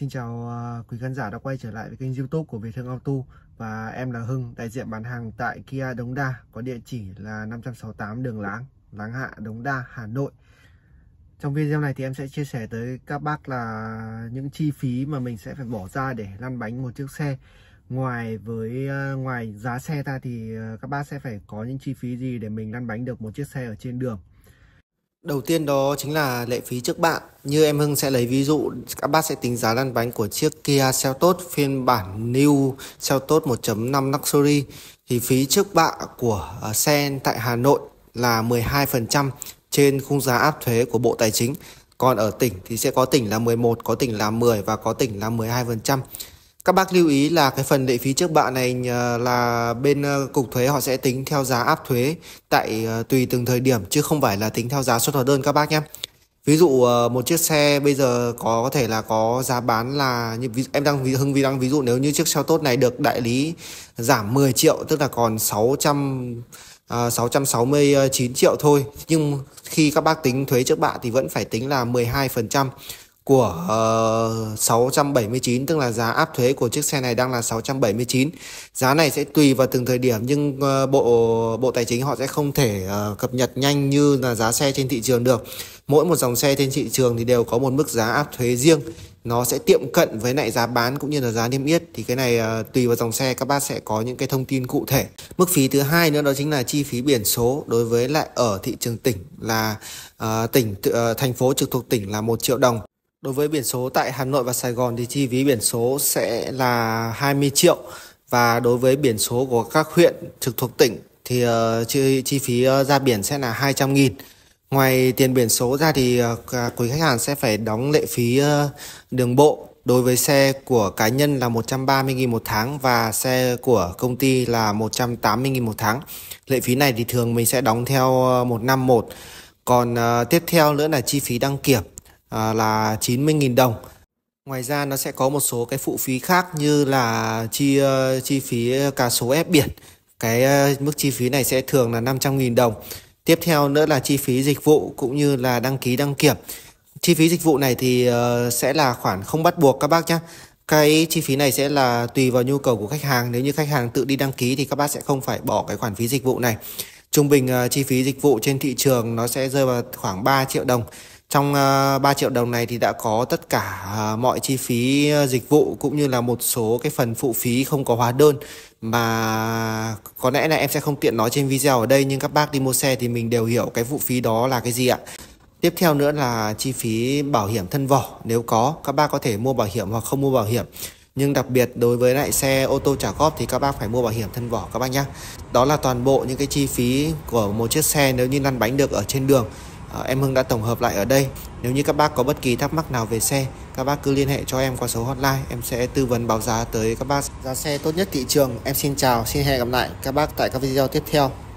Xin chào à, quý khán giả đã quay trở lại với kênh youtube của Việt Hưng Auto Và em là Hưng, đại diện bán hàng tại Kia Đống Đa Có địa chỉ là 568 đường Láng, Láng Hạ, Đống Đa, Hà Nội Trong video này thì em sẽ chia sẻ tới các bác là những chi phí mà mình sẽ phải bỏ ra để lăn bánh một chiếc xe Ngoài với à, ngoài giá xe ta thì à, các bác sẽ phải có những chi phí gì để mình lăn bánh được một chiếc xe ở trên đường Đầu tiên đó chính là lệ phí trước bạ. Như em Hưng sẽ lấy ví dụ, các bác sẽ tính giá lăn bánh của chiếc Kia Seltos phiên bản New Seltos 1.5 Luxury. Thì phí trước bạ của ờ, xe tại Hà Nội là 12% trên khung giá áp thuế của Bộ Tài chính. Còn ở tỉnh thì sẽ có tỉnh là 11, có tỉnh là 10 và có tỉnh là 12%. Các bác lưu ý là cái phần lệ phí trước bạ này ờ, là bên ờ, cục thuế họ sẽ tính theo giá áp thuế tại ờ, tùy từng thời điểm chứ không phải là tính theo giá xuất hóa đơn các bác nhé. Ví dụ một chiếc xe bây giờ có, có thể là có giá bán là như em đang hưng vi đang ví dụ nếu như chiếc xe tốt này được đại lý giảm 10 triệu tức là còn 600 À, 669 triệu thôi nhưng khi các bác tính thuế trước bạ thì vẫn phải tính là 12% của ờ, uh, 679 tức là giá áp thuế của chiếc xe này đang là 679. Giá này sẽ tùy vào từng thời điểm nhưng uh, bộ bộ tài chính họ sẽ không thể uh, cập nhật nhanh như là giá xe trên thị trường được. Mỗi một dòng xe trên thị trường thì đều có một mức giá áp thuế riêng. Nó sẽ tiệm cận với lại giá bán cũng như là giá niêm yết thì cái này uh, tùy vào dòng xe các bác sẽ có những cái thông tin cụ thể. Mức phí thứ hai nữa đó chính là chi phí biển số đối với lại ở thị trường tỉnh là uh, tỉnh uh, thành phố trực thuộc tỉnh là một triệu đồng Đối với biển số tại Hà Nội và Sài Gòn thì chi phí biển số sẽ là 20 triệu và đối với biển số của các huyện trực thuộc tỉnh thì ờ, chi, phí ờ, ra biển sẽ là 200 nghìn. Ngoài tiền biển số ra thì ờ, quý khách hàng sẽ phải đóng lệ phí đường bộ đối với xe của cá nhân là 130 nghìn một tháng và xe của công ty là 180 nghìn một tháng. Lệ phí này thì thường mình sẽ đóng theo uh, một năm một. Còn tiếp theo nữa là chi phí đăng kiểm à, là 90.000 đồng Ngoài ra nó sẽ có một số cái phụ phí khác như là chi ờ, chi phí cá số ép biển. Cái ờ, mức chi phí này sẽ thường là 500.000 đồng. Tiếp theo nữa là chi phí dịch vụ cũng như là đăng ký đăng kiểm. Chi phí dịch vụ này thì ờ, sẽ là khoản không bắt buộc các bác nhé. Cái chi phí này sẽ là tùy vào nhu cầu của khách hàng. Nếu như khách hàng tự đi đăng ký thì các bác sẽ không phải bỏ cái khoản phí dịch vụ này. Trung bình chi phí dịch vụ trên thị trường nó sẽ rơi vào khoảng 3 triệu đồng. Trong 3 ờ, triệu đồng này thì đã có tất cả ờ, mọi chi phí ờ, dịch vụ cũng như là một số cái phần phụ phí không có hóa đơn mà có lẽ là em sẽ không tiện nói trên video ở đây nhưng các bác đi mua xe thì mình đều hiểu cái phụ phí đó là cái gì ạ. Tiếp theo nữa là chi phí bảo hiểm thân vỏ nếu có các bác có thể mua bảo hiểm hoặc không mua bảo hiểm. Nhưng đặc biệt đối với lại xe ô tô trả góp thì các bác phải mua bảo hiểm thân vỏ các bác nhé. Đó là toàn bộ những cái chi phí của một chiếc xe nếu như lăn bánh được ở trên đường Ờ, em Hưng đã tổng hợp lại ở đây. Nếu như các bác có bất kỳ thắc mắc nào về xe, các bác cứ liên hệ cho em qua số hotline, em sẽ tư vấn báo giá tới các bác giá xe tốt nhất thị trường. Em xin chào, xin hẹn gặp lại các bác tại các video tiếp theo.